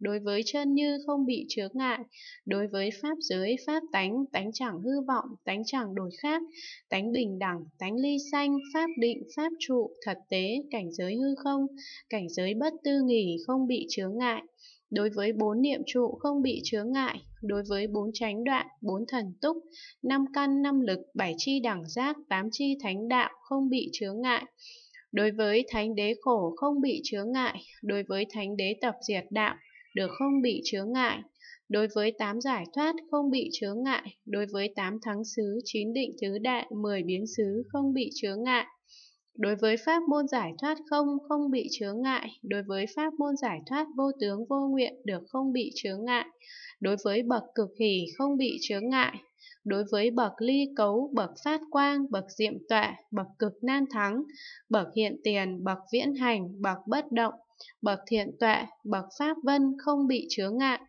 đối với chân như không bị chướng ngại, đối với pháp giới, pháp tánh, tánh chẳng hư vọng, tánh chẳng đổi khác, tánh bình đẳng, tánh ly sanh, pháp định, pháp trụ, thật tế, cảnh giới hư không, cảnh giới bất tư nghỉ, không bị chướng ngại. Đối với bốn niệm trụ không bị chướng ngại, đối với bốn chánh đoạn, bốn thần túc, năm căn, năm lực, bảy chi đẳng giác, tám chi thánh đạo không bị chướng ngại. Đối với thánh đế khổ không bị chướng ngại, đối với thánh đế tập diệt đạo, được không bị chướng ngại. Đối với tám giải thoát không bị chướng ngại, đối với tám thắng xứ, chín định tứ đại, mười biến xứ không bị chướng ngại. Đối với pháp môn giải thoát không, không bị chướng ngại. Đối với pháp môn giải thoát vô tướng vô nguyện được không bị chướng ngại. Đối với bậc cực hỷ không bị chướng ngại. Đối với bậc ly cấu, bậc phát quang, bậc diệm tọa, bậc cực nan thắng, bậc hiện tiền, bậc viễn hành, bậc bất động, bậc thiện tuệ, bậc pháp vân không bị chướng ngại.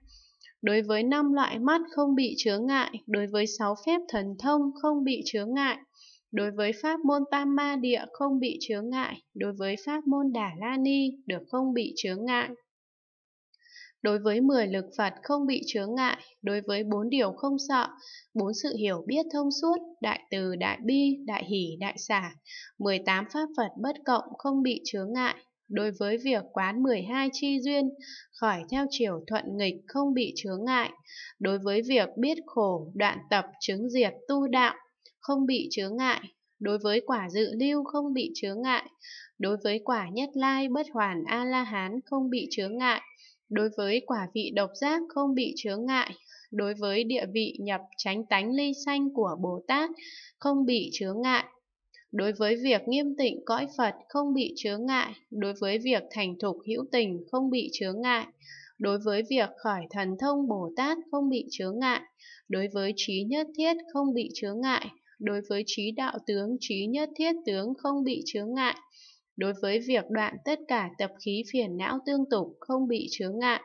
Đối với năm loại mắt không bị chướng ngại, đối với sáu phép thần thông không bị chướng ngại, đối với pháp môn tam ma địa không bị chướng ngại, đối với pháp môn đà la ni được không bị chướng ngại. Đối với 10 lực Phật không bị chướng ngại, đối với bốn điều không sợ, bốn sự hiểu biết thông suốt, đại từ, đại bi, đại hỷ, đại xả, 18 pháp Phật bất cộng không bị chướng ngại, đối với việc quán 12 chi duyên, khỏi theo chiều thuận nghịch không bị chướng ngại, đối với việc biết khổ, đoạn tập, chứng diệt, tu đạo, không bị chướng ngại, đối với quả dự lưu không bị chướng ngại, đối với quả nhất lai bất hoàn A-la-hán không bị chướng ngại, đối với quả vị độc giác không bị chướng ngại, đối với địa vị nhập chánh tánh ly sanh của Bồ Tát không bị chướng ngại, đối với việc nghiêm tịnh cõi Phật không bị chướng ngại, đối với việc thành thục hữu tình không bị chướng ngại, đối với việc khởi thần thông Bồ Tát không bị chướng ngại, đối với trí nhất thiết không bị chướng ngại, đối với trí đạo tướng trí nhất thiết tướng không bị chướng ngại, đối với việc đoạn tất cả tập khí phiền não tương tục không bị chướng ngại,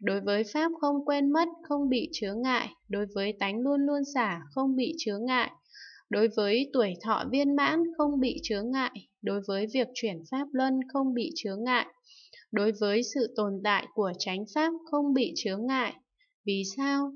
đối với pháp không quên mất không bị chướng ngại, đối với tánh luôn luôn xả không bị chướng ngại, đối với tuổi thọ viên mãn không bị chướng ngại, đối với việc chuyển pháp luân không bị chướng ngại, đối với sự tồn tại của chánh pháp không bị chướng ngại. Vì sao?